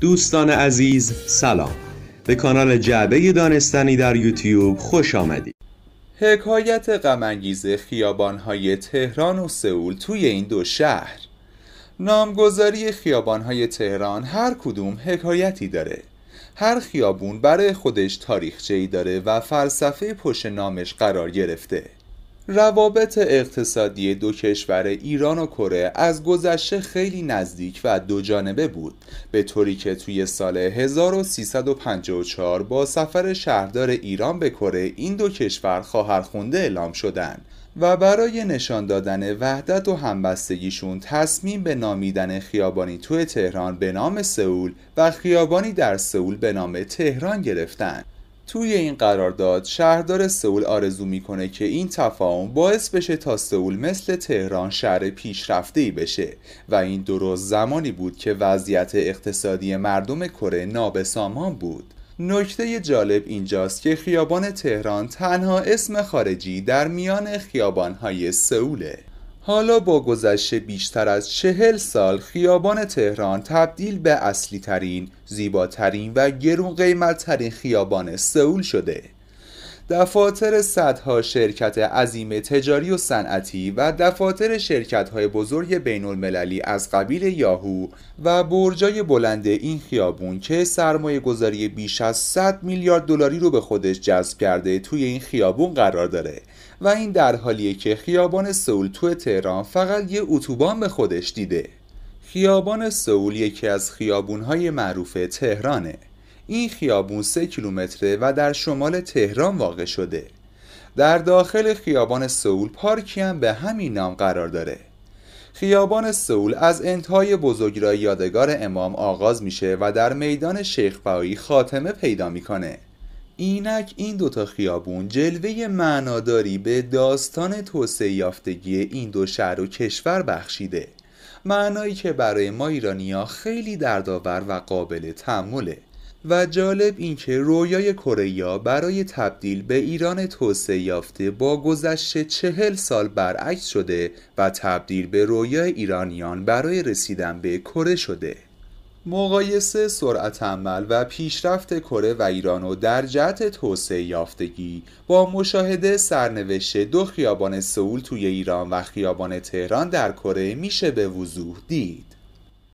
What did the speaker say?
دوستان عزیز سلام به کانال جعبه دانستنی در یوتیوب خوش آمدید حکایت غمانگیز خیابانهای تهران و سئول توی این دو شهر نامگذاری خیابانهای تهران هر کدوم حکایتی داره هر خیابون برای خودش تاریخچه‌ای داره و فلسفه پشت نامش قرار گرفته روابط اقتصادی دو کشور ایران و کره از گذشته خیلی نزدیک و دو جانبه بود به طوری که توی سال 1354 با سفر شهردار ایران به کره این دو کشور خواهرخونده اعلام شدند و برای نشان دادن وحدت و همبستگیشون تصمیم به نامیدن خیابانی توی تهران به نام سئول و خیابانی در سئول به نام تهران گرفتند توی این قرارداد شهردار سئول آرزو میکنه که این تفاهم باعث بشه تا سئول مثل تهران شهر پیشرفته بشه و این درست زمانی بود که وضعیت اقتصادی مردم کره نابسامان بود نکته جالب اینجاست که خیابان تهران تنها اسم خارجی در میان خیابانهای سئوله حالا با گذشت بیشتر از چهل سال خیابان تهران تبدیل به اصلی ترین، زیباترین و گرون قیمت ترین خیابان سئول شده. دفاتر صدها شرکت عظیم تجاری و صنعتی و دفاتر شرکت های بزرگ بین المللی از قبیل یاهو و برجای بلند این خیابون که سرمایه گذاری بیش از 100 میلیارد دلاری رو به خودش جذب کرده توی این خیابون قرار داره و این در حالیه که خیابان سئول تو تهران فقط یه اتوبان به خودش دیده خیابان سئول یکی از خیابون‌های معروف تهرانه این خیابون سه کیلومتره و در شمال تهران واقع شده در داخل خیابان سئول پارکی هم به همین نام قرار داره خیابان سئول از انتهای بزرگراه یادگار امام آغاز میشه و در میدان شیخ خاتمه پیدا میکنه اینک این دوتا خیابون جلوه معناداری به داستان توسعه یافتگی این دو شهر و کشور بخشیده معنایی که برای ما ایرانیا خیلی دردآور و قابل تحمله و جالب اینکه رویای کره برای تبدیل به ایران توسعه یافته با گذشت چهل سال برعکس شده و تبدیل به رویای ایرانیان برای رسیدن به کره شده مقایسه سرعت عمل و پیشرفت کره و ایران و در جهت توسعه یافتگی با مشاهده سرنوشت دو خیابان سئول توی ایران و خیابان تهران در کره میشه به وضوح دید